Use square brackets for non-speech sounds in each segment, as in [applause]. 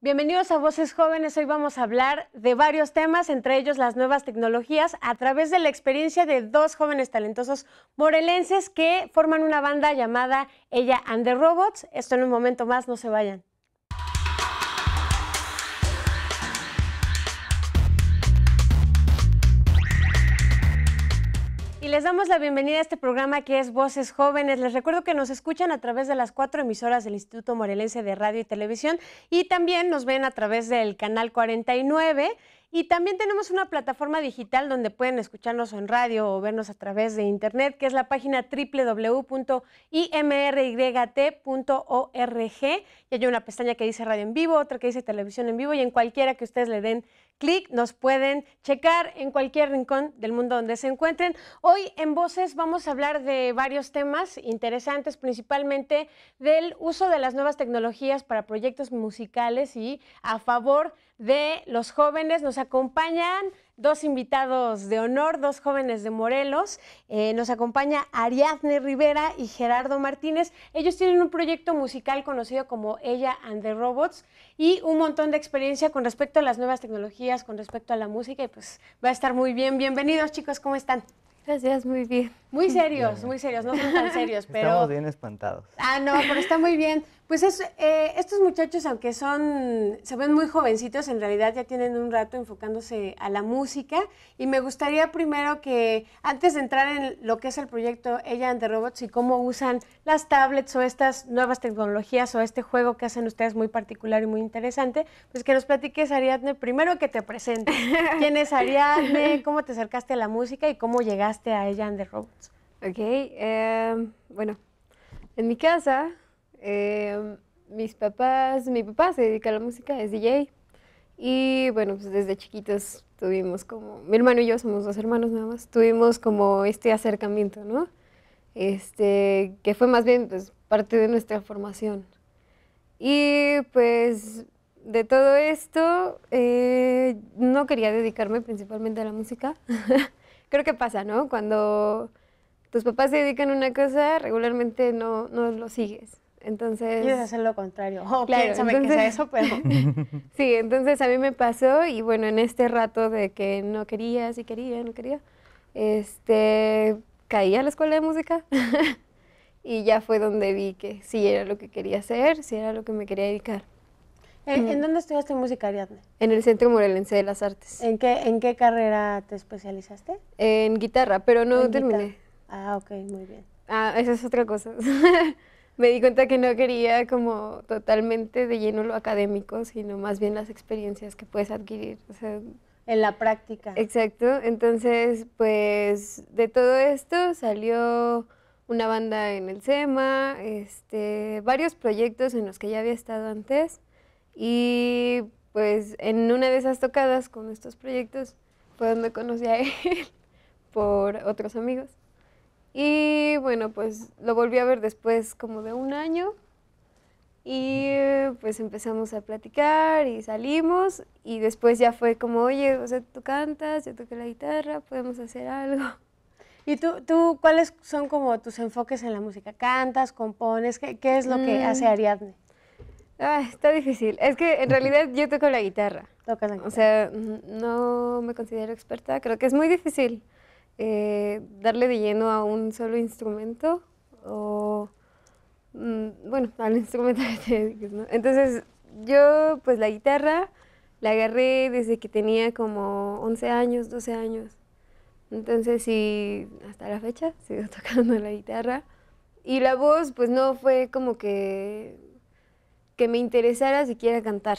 Bienvenidos a Voces Jóvenes. Hoy vamos a hablar de varios temas, entre ellos las nuevas tecnologías, a través de la experiencia de dos jóvenes talentosos morelenses que forman una banda llamada Ella and the Robots. Esto en un momento más, no se vayan. les damos la bienvenida a este programa que es Voces Jóvenes. Les recuerdo que nos escuchan a través de las cuatro emisoras del Instituto Morelense de Radio y Televisión y también nos ven a través del canal 49 y también tenemos una plataforma digital donde pueden escucharnos en radio o vernos a través de internet, que es la página www.imryt.org. Y hay una pestaña que dice radio en vivo, otra que dice televisión en vivo, y en cualquiera que ustedes le den clic nos pueden checar en cualquier rincón del mundo donde se encuentren. Hoy en Voces vamos a hablar de varios temas interesantes, principalmente del uso de las nuevas tecnologías para proyectos musicales y a favor de de los jóvenes. Nos acompañan dos invitados de honor, dos jóvenes de Morelos. Eh, nos acompaña Ariadne Rivera y Gerardo Martínez. Ellos tienen un proyecto musical conocido como Ella and the Robots y un montón de experiencia con respecto a las nuevas tecnologías, con respecto a la música y pues va a estar muy bien. Bienvenidos chicos, ¿cómo están? Gracias, muy bien. Muy serios, muy serios, no son tan serios, [laughs] pero... Estamos bien espantados. Ah, no, pero está muy bien. Pues es, eh, estos muchachos, aunque son, se ven muy jovencitos, en realidad ya tienen un rato enfocándose a la música. Y me gustaría primero que, antes de entrar en lo que es el proyecto Ella the Robots y cómo usan las tablets o estas nuevas tecnologías o este juego que hacen ustedes muy particular y muy interesante, pues que nos platiques, Ariadne, primero que te presentes. [laughs] ¿Quién es Ariadne? ¿Cómo te acercaste a la música y cómo llegaste a Ella the Robots? Ok, eh, bueno, en mi casa Em, mis papás, mi papá se dedica a la música, es DJ. Y bueno, pues desde chiquitos tuvimos como, mi hermano y yo somos dos hermanos nada más, tuvimos como este acercamiento, ¿no? Este, que fue más bien pues parte de nuestra formación. Y pues de todo esto, eh, no quería dedicarme principalmente a la música. [laughs] Creo que pasa, ¿no? Cuando tus papás se dedican a una cosa, regularmente no, no lo sigues. Entonces. ¿Quieres hacer lo contrario. Oh, claro, entonces, que sea eso, pero. [laughs] sí, entonces a mí me pasó y bueno, en este rato de que no quería, sí quería, no quería, este, caí a la escuela de música [laughs] y ya fue donde vi que sí era lo que quería hacer, sí era lo que me quería dedicar. Eh, ¿En, dónde estudiaste música, Ariadne? En el Centro Morelense de las Artes. ¿En qué, en qué carrera te especializaste? En guitarra, pero no terminé. Ah, ok, muy bien. Ah, esa es otra cosa. [laughs] me di cuenta que no quería como totalmente de lleno lo académico, sino más bien las experiencias que puedes adquirir. O sea, en la práctica. Exacto. Entonces, pues de todo esto salió una banda en el SEMA, este, varios proyectos en los que ya había estado antes y pues en una de esas tocadas con estos proyectos fue pues, donde conocí a [laughs] él por otros amigos. Y bueno, pues lo volví a ver después como de un año y pues empezamos a platicar y salimos y después ya fue como, oye, o sea, tú cantas, yo toco la guitarra, podemos hacer algo. ¿Y tú, tú cuáles son como tus enfoques en la música? ¿Cantas, compones? ¿Qué, qué es lo que mm. hace Ariadne? Ah, está difícil. Es que en realidad yo toco la guitarra. la guitarra. O sea, no me considero experta. Creo que es muy difícil. Eh, darle de lleno a un solo instrumento o, mm, bueno, al [laughs] instrumento de Entonces, yo pues la guitarra la agarré desde que tenía como 11 años, 12 años. Entonces, sí, hasta la fecha sigo [laughs] tocando la guitarra. Y la voz, pues no fue como que, que me interesara siquiera cantar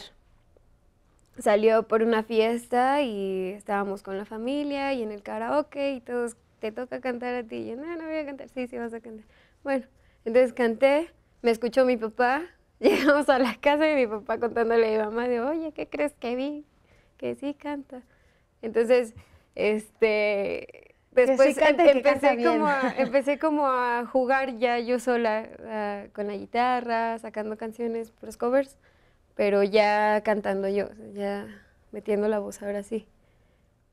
salió por una fiesta y estábamos con la familia y en el karaoke y todos, te toca cantar a ti. Y yo, no, no voy a cantar. Sí, sí, vas a cantar. Bueno, entonces canté, me escuchó mi papá, [laughs] llegamos a la casa y mi papá contándole a mi mamá de, oye, ¿qué crees que vi? Que sí canta. Entonces, este, después em, empecé, como a, [laughs] empecé como a jugar ya yo sola ah, con la guitarra, sacando canciones, los covers pero ya cantando yo, ya metiendo la voz ahora sí.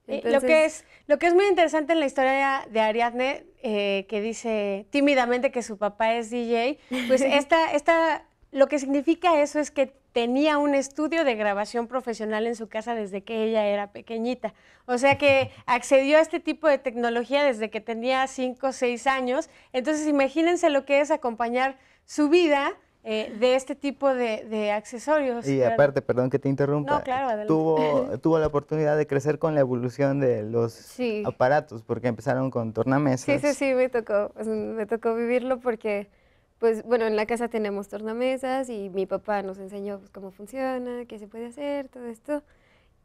Eh, lo, que es, lo que es muy interesante en la historia de Ariadne, eh, que dice tímidamente que su papá es DJ, pues [laughs] esta, esta, lo que significa eso es que tenía un estudio de grabación profesional en su casa desde que ella era pequeñita. O sea que [laughs] accedió a este tipo de tecnología desde que tenía 5 o 6 años. Entonces imagínense lo que es acompañar su vida eh, de este tipo de, accesorios. Y aparte, perdón que te interrumpa, tuvo, [laughs] tuvo la oportunidad de crecer con la evolución de los aparatos, porque empezaron con tornamesas. Sí, sí, sí, me tocó, me tocó vivirlo porque, pues bueno, en la casa tenemos tornamesas y mi papá nos enseñó pues, cómo funciona, qué se puede hacer, todo esto.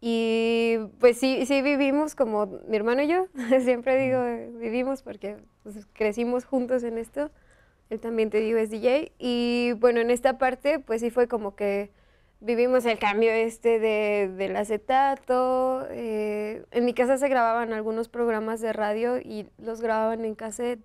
Y pues sí, sí vivimos como mi hermano y yo, [laughs] siempre digo vivimos porque pues, crecimos juntos en esto. Él también te digo es DJ. Y bueno, en esta parte, pues sí fue como que vivimos el cambio este de, del acetato. Eh, en mi casa se grababan algunos programas de radio y los grababan en cassette.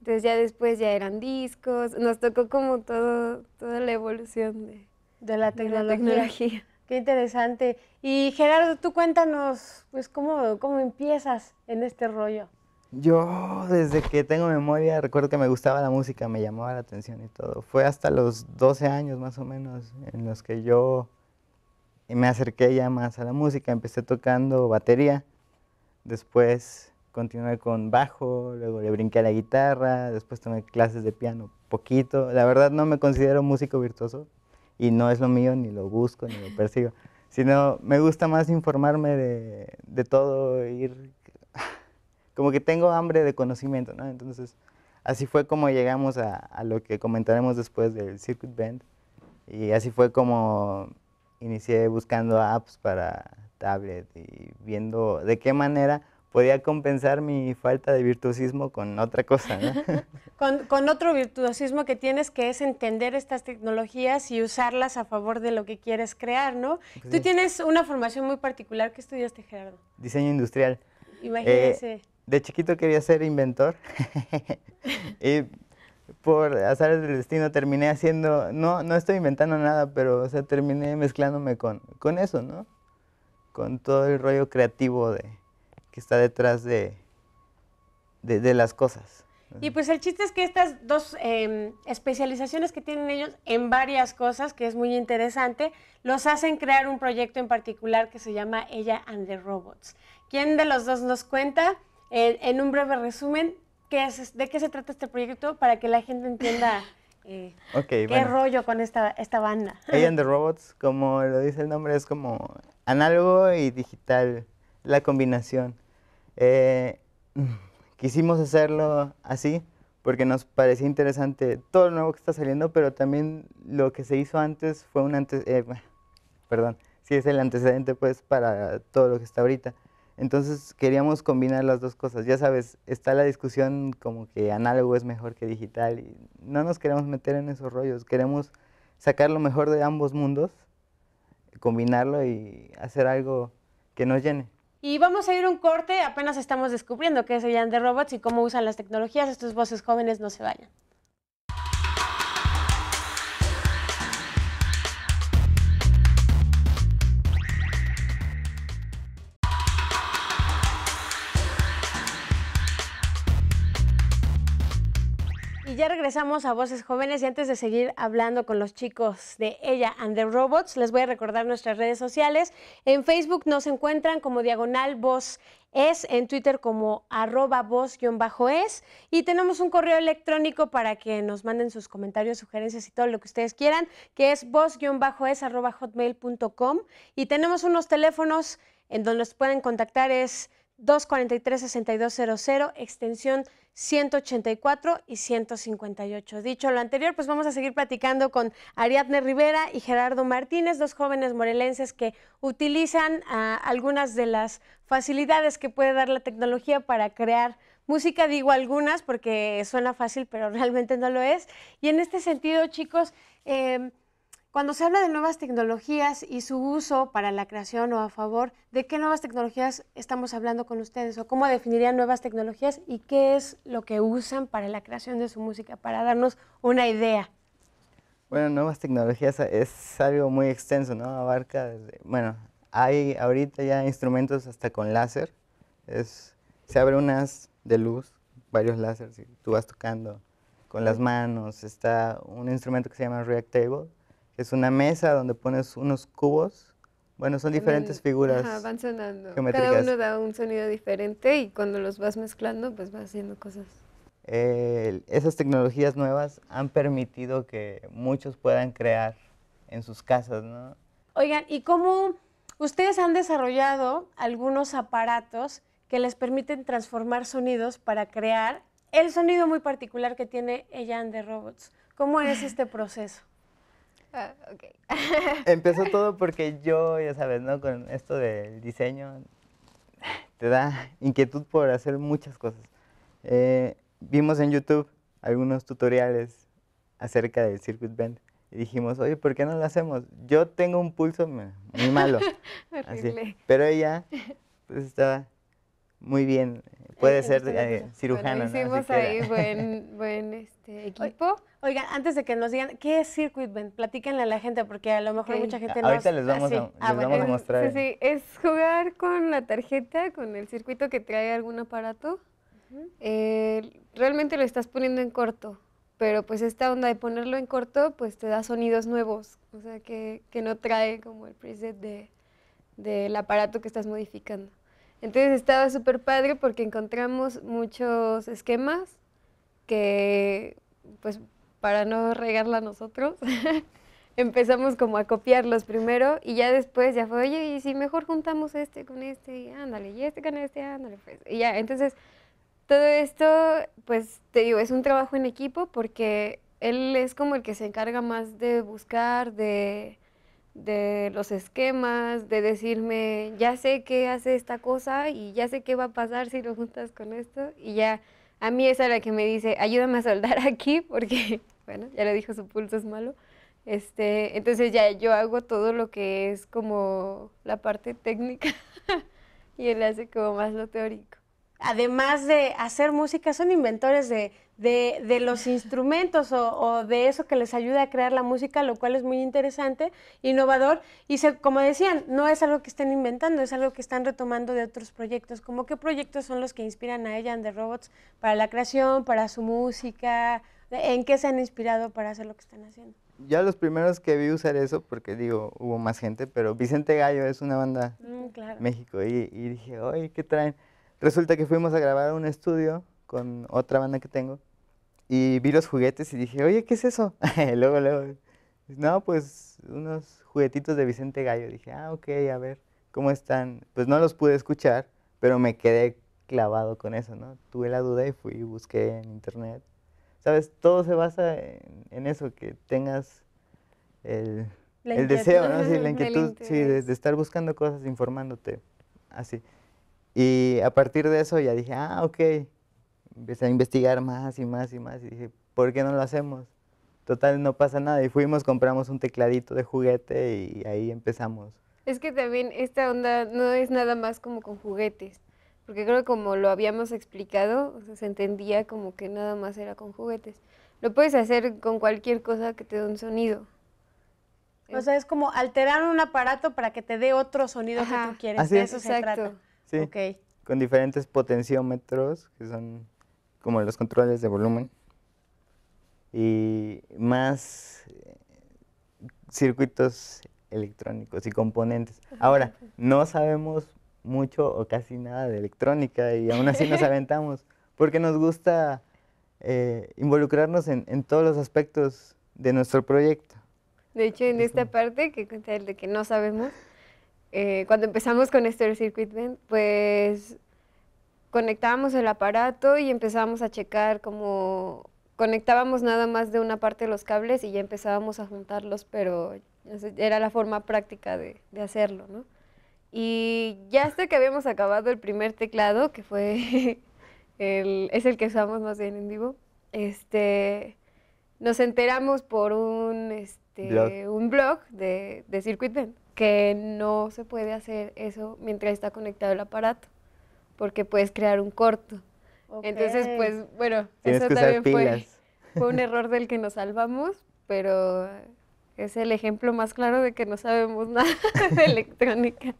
Entonces ya después ya eran discos. Nos tocó como todo, toda la evolución de, la, tecnología. de la tecnología. [laughs] Qué interesante. Y Gerardo, tú cuéntanos, pues, cómo, cómo empiezas en este rollo. Yo desde que tengo memoria recuerdo que me gustaba la música, me llamaba la atención y todo. Fue hasta los 12 años más o menos en los que yo me acerqué ya más a la música. Empecé tocando batería, después continué con bajo, luego le brinqué a la guitarra, después tomé clases de piano poquito. La verdad no me considero músico virtuoso y no es lo mío, ni lo busco, ni lo persigo. Sino me gusta más informarme de, de todo, ir como que tengo hambre de conocimiento, ¿no? Entonces, así fue como llegamos a, lo que comentaremos después del Circuit Band. Y así fue como inicié buscando apps para tablet y viendo de qué manera podía compensar mi falta de virtuosismo con otra cosa. ¿no? [laughs] con, otro virtuosismo que tienes, que es entender estas tecnologías y usarlas a favor de lo que quieres crear, ¿no? Tú tienes una formación muy particular. ¿Qué estudiaste, Gerardo? Diseño industrial. Imagínense de chiquito quería ser inventor [laughs] y por azar del destino terminé haciendo, no, no estoy inventando nada, pero o sea, terminé mezclándome con, con eso, ¿no? Con todo el rollo creativo de, que está detrás de, de, las cosas. Y pues el chiste es que estas dos em, especializaciones que tienen ellos en varias cosas, que es muy interesante, los hacen crear un proyecto en particular que se llama Ella and the Robots. ¿Quién de los dos nos cuenta? en, un breve resumen, ¿de qué se trata este proyecto para que la gente entienda eh, qué rollo con esta, esta banda? Hey the Robots, como lo dice el nombre, es como análogo y digital, la combinación. Eh, quisimos hacerlo así porque nos parecía interesante todo lo nuevo que está saliendo, pero también lo que se hizo antes fue un antes, eh, perdón, sí es el antecedente pues para todo lo que está ahorita. Entonces queríamos combinar las dos cosas. Ya sabes, está la discusión como que análogo es mejor que digital y no nos queremos meter en esos rollos. Queremos sacar lo mejor de ambos mundos, combinarlo y hacer algo que nos llene. Y vamos a ir un corte, apenas estamos descubriendo qué es de Robots y cómo usan las tecnologías. Estos voces jóvenes no se vayan. ya regresamos a Voces Jóvenes y antes de seguir hablando con los chicos de ella and the Robots, les voy a recordar nuestras redes sociales. En Facebook nos encuentran como Diagonal Voz es, en Twitter como arroba voz-es y tenemos un correo electrónico para que nos manden sus comentarios, sugerencias y todo lo que ustedes quieran, que es voz-es arroba hotmail.com y tenemos unos teléfonos en donde nos pueden contactar es 243-6200, extensión 184 y 158. Dicho lo anterior, pues vamos a seguir platicando con Ariadne Rivera y Gerardo Martínez, dos jóvenes morelenses que utilizan ah, algunas de las facilidades que puede dar la tecnología para crear música. Digo algunas porque suena fácil, pero [laughs] realmente no lo es. Y en este sentido, chicos, em, cuando se habla de nuevas tecnologías y su uso para la creación o a favor, ¿de qué nuevas tecnologías estamos hablando con ustedes? ¿O cómo definirían nuevas tecnologías y qué es lo que usan para la creación de su música? Para darnos una idea. Bueno, nuevas tecnologías es algo muy extenso, ¿no? Abarca desde, bueno, hay ahorita ya instrumentos hasta con láser. se abre unas de luz, varios láseres, y tú vas tocando con las manos. Está un instrumento que se llama Reactable. Es una mesa donde pones unos cubos. Bueno, son diferentes figuras. van sonando. Cada uno da un sonido diferente y cuando los vas mezclando, pues vas haciendo cosas. esas tecnologías nuevas han permitido que muchos puedan crear en sus casas, ¿no? Oigan, ¿y cómo ustedes han desarrollado algunos aparatos que les permiten transformar sonidos para crear el sonido muy particular que tiene ella de Robots? ¿Cómo es este proceso? Ah, okay. [laughs] Empezó todo porque yo, ya sabes, ¿no? Con esto del diseño, te da inquietud por hacer muchas cosas. Eh, vimos en YouTube algunos tutoriales acerca del circuit bend y dijimos, oye, ¿por qué no lo hacemos? Yo tengo un pulso muy malo. [laughs] Así. Pero ella pues, estaba muy bien. Puede ser eh, cirujano. hicimos ahí [laughs] buen, este, equipo. Oigan, antes de que nos digan, ¿qué es Circuit Bend? Platíquenle a la gente, porque a lo mejor mucha gente no Ahorita les les ah, vamos a mostrar. es jugar con la tarjeta, con el circuito que trae algún aparato. Eh, realmente lo estás poniendo en corto, pero pues esta onda de ponerlo en corto, pues te da sonidos nuevos, o sea, que, no trae como el preset de, del aparato que estás modificando. Entonces estaba súper padre porque encontramos muchos esquemas que, pues, para no regarla nosotros, [laughs] empezamos como a copiarlos primero y ya después ya fue, oye, y si mejor juntamos este con este, y ándale, y este con este, ándale, pues. Y ya, entonces, todo esto, pues, te digo, es un trabajo en equipo porque él es como el que se encarga más de buscar, de de los esquemas, de decirme, ya sé qué hace esta cosa y ya sé qué va a pasar si lo juntas con esto. Y ya a mí es a la que me dice, ayúdame a soldar [laughs] aquí porque, bueno, ya le dijo su pulso es malo. Este, entonces ya yo hago todo lo que es como la parte técnica [laughs] y él hace como más lo teórico. Además de hacer música, son inventores de de, los instrumentos o, de eso que les ayuda a crear la música, lo cual es muy interesante, innovador. Y como decían, no es algo que estén inventando, es algo que están retomando de otros proyectos. Como qué proyectos son los que inspiran a ella de Robots para la creación, para su música? ¿En qué se han inspirado para hacer lo que están haciendo? Ya los primeros que vi usar eso, porque digo, hubo más gente, pero Vicente Gallo es una banda mm, México y, dije, oye, ¿qué traen? Resulta que fuimos a grabar un estudio con otra banda que tengo y vi los juguetes y dije, oye, ¿qué es eso? [laughs] luego, luego, no, pues unos juguetitos de Vicente Gallo. Dije, ah, ok, a ver, ¿cómo están? Pues no los pude escuchar, pero me quedé clavado con eso, ¿no? Tuve la duda y fui y busqué en internet. ¿Sabes? Todo se basa en, eso, que tengas el, deseo, ¿no? Sí, la inquietud, [laughs] sí, de estar buscando cosas, informándote, así. Y a partir de eso ya dije, ah, ok, empecé a investigar más y más y más y dije, ¿por qué no lo hacemos? Total, no pasa nada. Y fuimos, compramos un tecladito de juguete y ahí empezamos. Es que también esta onda no es nada más como con juguetes, porque creo que como lo habíamos explicado, se entendía como que nada más era con juguetes. Lo puedes hacer con cualquier cosa que te dé un sonido. O sea, es como alterar un aparato para que te dé otro sonido que tú quieres. Así eso Exacto. Sí. Okay. Con diferentes potenciómetros, que son como los controles de volumen y más eh, circuitos electrónicos y componentes. Ahora, no sabemos mucho o casi nada de electrónica y aún así nos [laughs] aventamos porque nos gusta eh, involucrarnos en, todos los aspectos de nuestro proyecto. De hecho, en esta parte que cuenta el de que no sabemos, eh, cuando empezamos con este Circuit pues conectábamos el aparato y empezábamos a checar como conectábamos nada más de una parte de los cables y ya empezábamos a juntarlos, pero era la forma práctica de, hacerlo, ¿no? Y ya hasta que habíamos acabado el primer teclado, que fue [laughs] es el que usamos más bien en vivo, este, nos enteramos por un, este, blog. un blog de, de Circuit que no se puede hacer eso mientras está conectado el aparato porque puedes crear un corto. Entonces, pues bueno, eso también fue un [laughs] error del que nos salvamos, pero es el ejemplo más claro de que no sabemos [laughs] nada de electrónica.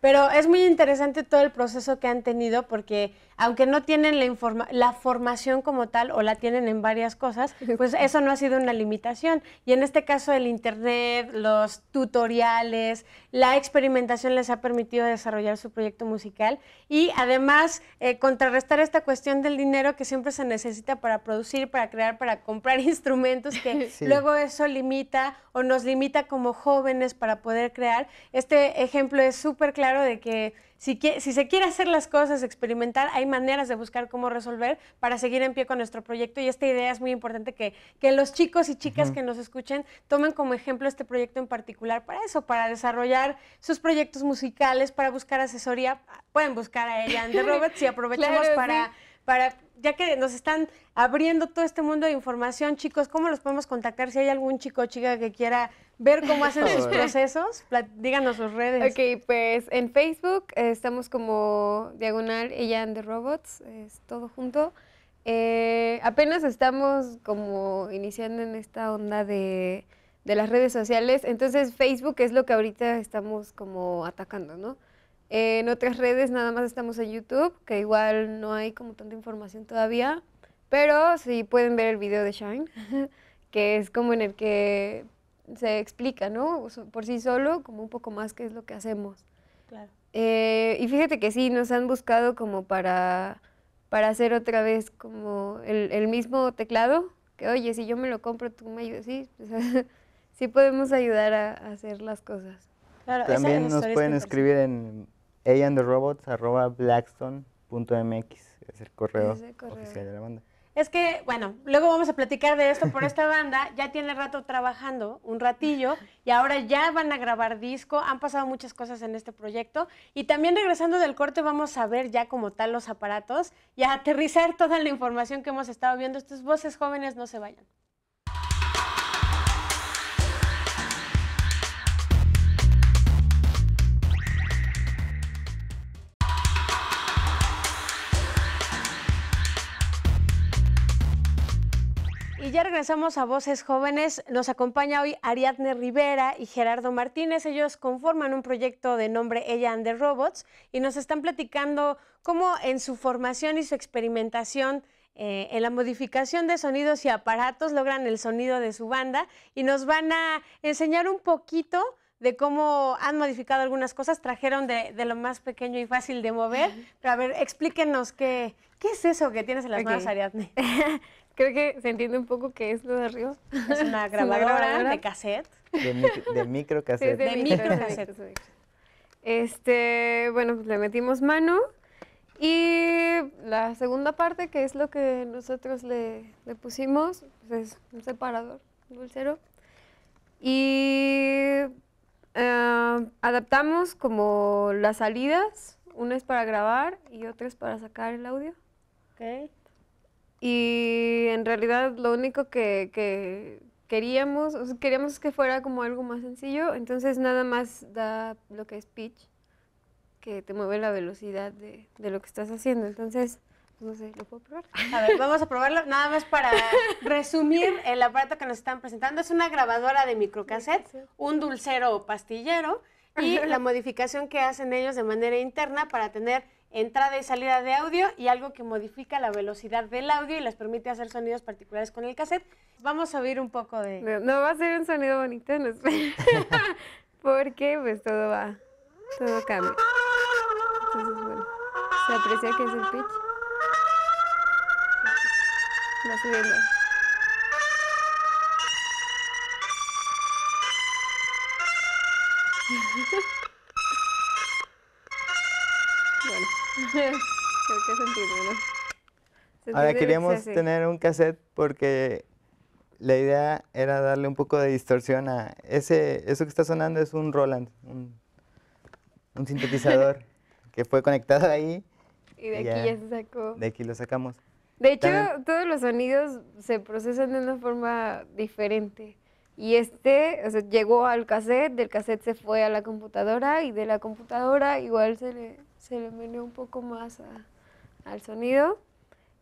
Pero es muy interesante todo el proceso que han tenido porque aunque no tienen la, informa la formación como tal o la tienen en varias cosas, pues eso no ha sido una limitación. Y en este caso el Internet, los tutoriales, la experimentación les ha permitido desarrollar su proyecto musical y además eh, contrarrestar esta cuestión del dinero que siempre se necesita para producir, para crear, para comprar [laughs] instrumentos, que luego eso limita o nos limita como jóvenes para poder crear. Este ejemplo es súper claro de que si, si, se quiere hacer las cosas, experimentar, hay maneras de buscar cómo resolver para seguir en pie con nuestro proyecto y esta idea es muy importante que, los chicos y chicas que nos escuchen tomen como ejemplo este proyecto en particular para eso, para desarrollar sus proyectos musicales, para buscar asesoría. Pueden buscar a ella, de [laughs] Roberts, y aprovechamos para para, ya que nos están abriendo todo este mundo de información, chicos, ¿cómo los podemos contactar? Si hay algún chico o chica que quiera ver cómo [laughs] hacen sus procesos, díganos sus redes. Ok, pues en Facebook eh, estamos como Diagonal Ella and the Robots, es todo junto. Eh, apenas estamos como iniciando en esta onda de, de las redes sociales, entonces Facebook es lo que ahorita estamos como atacando, ¿no? En otras redes nada más estamos en YouTube, que igual no hay como tanta información todavía, pero sí pueden ver el video de Shine, [laughs] que es como en el que se explica, ¿no? Por sí solo, como un poco más qué es lo que hacemos. Claro. Eh, y fíjate que sí, nos han buscado como para, para hacer otra vez como el, mismo teclado, que oye, si yo me lo compro, tú me ayudas, sí, [laughs] sí podemos ayudar a, hacer las cosas. También nos pueden escribir en aandtherobots.blackstone.mx es el correo, es el correo oficial de la banda. Es que, bueno, luego vamos a platicar de esto, por esta banda ya tiene rato trabajando, un ratillo, y ahora ya van a grabar disco, han pasado muchas cosas en este proyecto, y también regresando del corte vamos a ver ya como tal los aparatos y a aterrizar toda la información que hemos estado viendo. Estas voces jóvenes no se vayan. ya regresamos a Voces Jóvenes. Nos acompaña hoy Ariadne Rivera y Gerardo Martínez. Ellos conforman un proyecto de nombre Ella and the Robots y nos están platicando cómo en su formación y su experimentación eh, en la modificación de sonidos y aparatos logran el sonido de su banda y nos van a enseñar un poquito de cómo han modificado algunas cosas, trajeron de, lo más pequeño y fácil de mover. Pero a ver, explíquenos qué, qué es eso que tienes en las manos, Ariadne. [laughs] Creo que se entiende un poco qué es lo de arriba. Es una [laughs] grabadora, de cassette. De, micro, de de, Este, bueno, pues le metimos mano. Y la segunda parte, que es lo que nosotros le, pusimos, pues es un separador, un dulcero. Y Em, adaptamos como las salidas, una es para grabar y otra es para sacar el audio. Y en realidad lo único que, queríamos, es que fuera como algo más sencillo, entonces nada más da lo que es pitch, que te mueve la velocidad de, de lo que estás haciendo. Entonces no sé, ¿lo puedo probar? A ver, vamos a probarlo. Nada más para [laughs] resumir el aparato que nos están presentando. Es una grabadora de microcassette, un dulcero o pastillero y [laughs] la modificación que hacen ellos de manera interna para tener entrada y salida de audio y algo que modifica la velocidad del audio y les permite hacer sonidos particulares con el cassette. Vamos a oír un poco de... No, va a ser un sonido bonito, no [laughs] porque pues todo va, todo cambia. se aprecia que es el pitch va subiendo. bueno, [laughs] creo que sentirlo, ¿no? Ahora queríamos tener un cassette porque la idea era darle un poco de distorsión a ese, eso que está sonando es un Roland, un, sintetizador [laughs] que fue conectado ahí. Y de aquí ya se sacó. De aquí lo sacamos. De hecho, todos los sonidos se procesan de una forma diferente. Y este, llegó al cassette, del cassette se fue a la computadora y de la computadora igual se le, se meneó un poco más al sonido.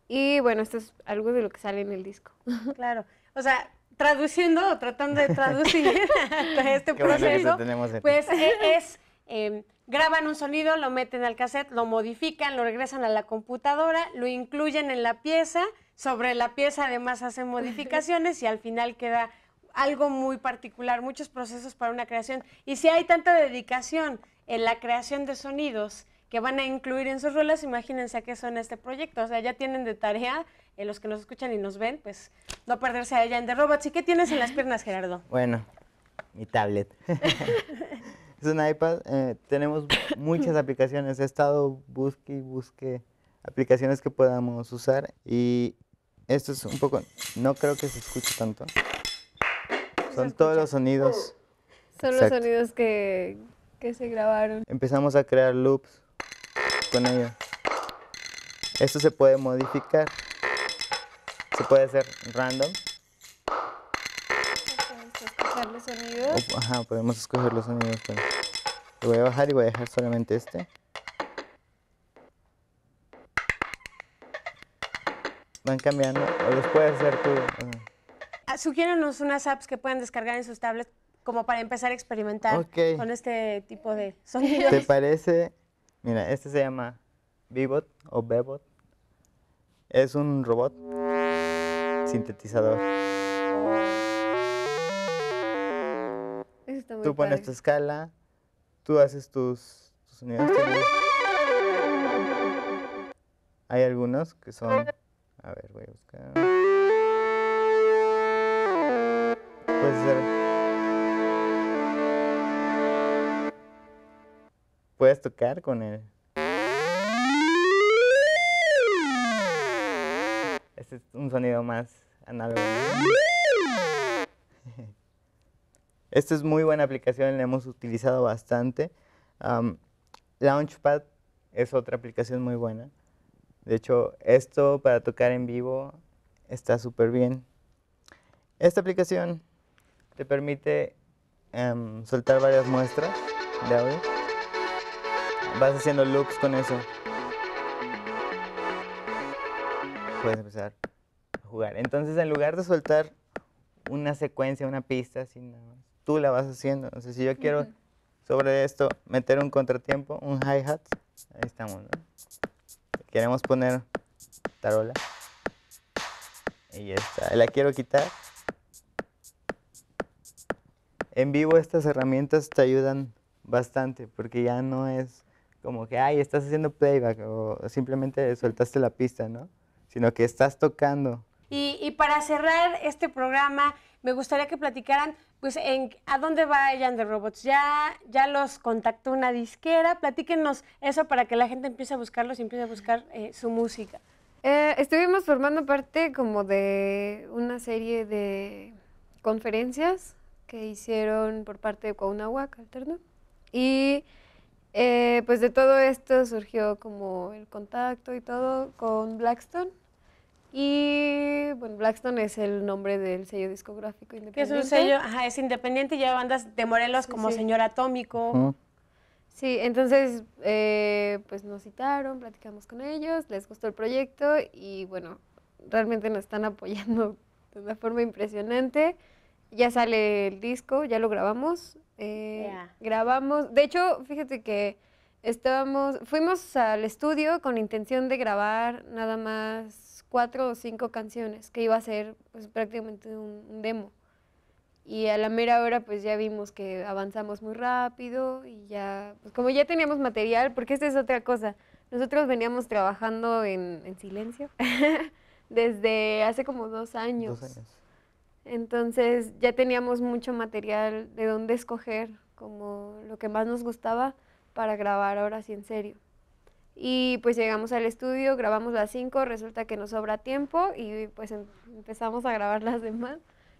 Y bueno, esto es algo de lo que sale en el disco. [laughs] Claro. O sea, traduciendo o tratando de traducir [laughs] [laughs] este proceso, este. pues e, es, em, graban un sonido, lo meten al cassette, lo modifican, lo regresan a la computadora, lo incluyen en la pieza, sobre la pieza además hacen modificaciones y al final queda algo muy particular, muchos procesos para una creación. Y si hay tanta dedicación en la creación de sonidos que van a incluir en sus ruedas, imagínense a qué son este proyecto. O sea, ya tienen de tarea eh, los que nos escuchan y nos ven, pues no perderse a ella en The Robots. ¿Y qué tienes en las piernas, Gerardo? Bueno, mi tablet. [laughs] Es un iPad. Eh, tenemos muchas aplicaciones. He estado busque y busque aplicaciones que podamos usar. Y esto es un poco... No creo que se escuche tanto. Son todos los sonidos. Son los sonidos que, que se grabaron. Empezamos a crear loops con ello. Esto se puede modificar. Se puede hacer random sonidos. ajá, podemos escoger los sonidos. Pues. voy a bajar y voy a dejar solamente este. Van cambiando, o los puedes hacer tú. Ah, sugiéranos unas apps que puedan descargar en sus tablets como para empezar a experimentar con este tipo de [laughs] sonidos. ¿Te parece? Mira, este se llama Bebot o Bebot. Es un robot sintetizador. Tú pones tu escala, tú haces tus, tus sonidos. Hay algunos que son... A ver, voy a buscar. Puedes hacer... Puedes tocar con él. Este es un sonido más análogo. [laughs] Esta es muy buena aplicación, la hemos utilizado bastante. Launchpad es otra aplicación muy buena. De hecho, esto para tocar en vivo está súper bien. Esta aplicación te permite em, soltar varias muestras de audio. Vas haciendo looks con eso. Puedes empezar a jugar. Entonces, en lugar de soltar una secuencia, una pista, sin nada más, tú la vas haciendo. sé si yo quiero sobre esto meter un contratiempo, un hi-hat, ahí estamos, Queremos poner tarola. Y ya está. La quiero quitar. En vivo estas herramientas te ayudan bastante porque ya no es como que, ay, estás haciendo playback o simplemente soltaste la pista, ¿no? Sino que estás tocando. y para cerrar este programa, me gustaría que platicaran pues en, ¿a dónde va Ella de Robots? Ya, ya los contactó una disquera, platíquenos eso para que la gente empiece a buscarlos y empiece a buscar eh, su música. Eh, estuvimos formando parte como de una serie de conferencias que hicieron por parte de Cuauhnahuac Alterno. Y eh, pues de todo esto surgió como el contacto y todo con Blackstone, y bueno, Blackstone es el nombre del sello discográfico independiente. Es un sello, ajá, es independiente y lleva bandas de Morelos como Señor Atómico. Sí, entonces eh, pues nos citaron, platicamos con ellos, les gustó el proyecto y bueno, realmente nos están apoyando de una forma impresionante. Ya sale el disco, ya lo grabamos. Eh, Grabamos, de hecho, fíjate que estábamos, fuimos al estudio con intención de grabar nada más cuatro o cinco canciones, que iba a ser pues, prácticamente un, demo. Y a la mera hora pues ya vimos que avanzamos muy rápido y ya, pues, como ya teníamos material, porque esta es otra cosa, nosotros veníamos trabajando en, en silencio [laughs] desde hace como dos años. Dos años. Entonces ya teníamos mucho material de dónde escoger, como lo que más nos gustaba para grabar ahora sí en serio. Y pues llegamos al estudio, grabamos las cinco, resulta que nos sobra tiempo y pues em, empezamos a grabar las demás.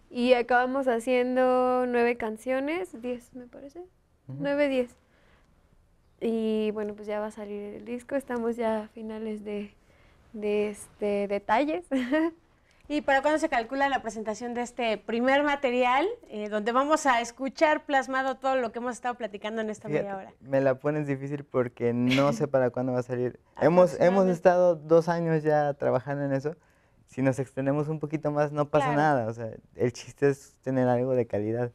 Y acabamos haciendo nueve canciones, diez me parece, nueve, diez. Y bueno, pues ya va a salir el disco, estamos ya a finales de, este, detalles. [laughs] ¿Y para cuándo se calcula la presentación de este primer material, eh, donde vamos a escuchar plasmado todo lo que hemos estado platicando en esta media hora? Me la pones difícil porque no sé para cuándo va a salir. [laughs] hemos, hemos estado dos años ya trabajando en eso. Si nos extendemos un poquito más, no pasa nada. O sea, el chiste es tener algo de calidad.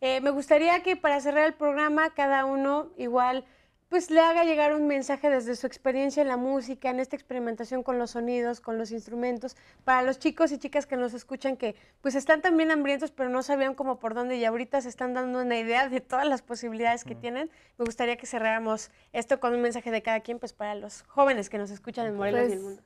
Eh, me gustaría que para cerrar el programa, cada uno igual pues le haga llegar un mensaje desde su experiencia en la música, en esta experimentación con los sonidos, con los instrumentos, para los chicos y chicas que nos escuchan que pues están también hambrientos pero no sabían cómo por dónde y ahorita se están dando una idea de todas las posibilidades que mm. tienen. Me gustaría que cerráramos esto con un mensaje de cada quien pues para los jóvenes que nos escuchan en Morelos y el pues, mundo.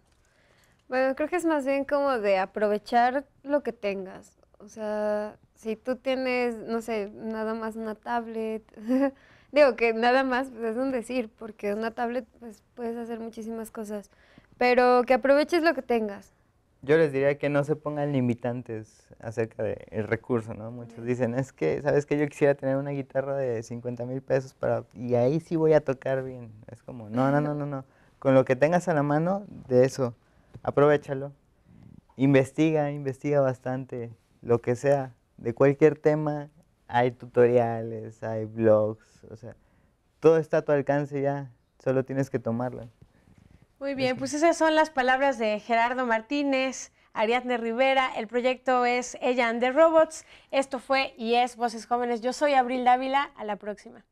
Bueno, creo que es más bien como de aprovechar lo que tengas. O sea, si tú tienes, no sé, nada más una tablet, [laughs] Digo que nada más pues, es un decir, porque una tablet pues puedes hacer muchísimas cosas, pero que aproveches lo que tengas. Yo les diría que no se pongan limitantes acerca del recurso, ¿no? Muchos dicen, es que, ¿sabes que Yo quisiera tener una guitarra de 50 mil pesos para... y ahí sí voy a tocar bien. Es como, no, no, no, no, no. Con lo que tengas a la mano, de eso, aprovechalo. Investiga, investiga bastante, lo que sea, de cualquier tema, hay tutoriales, hay blogs, o sea, todo está a tu alcance ya, solo tienes que tomarlo. Muy bien, pues esas son las palabras de Gerardo Martínez, Ariadne Rivera, el proyecto es Ella and the Robots, esto fue y es Voces Jóvenes, yo soy Abril Dávila, a la próxima.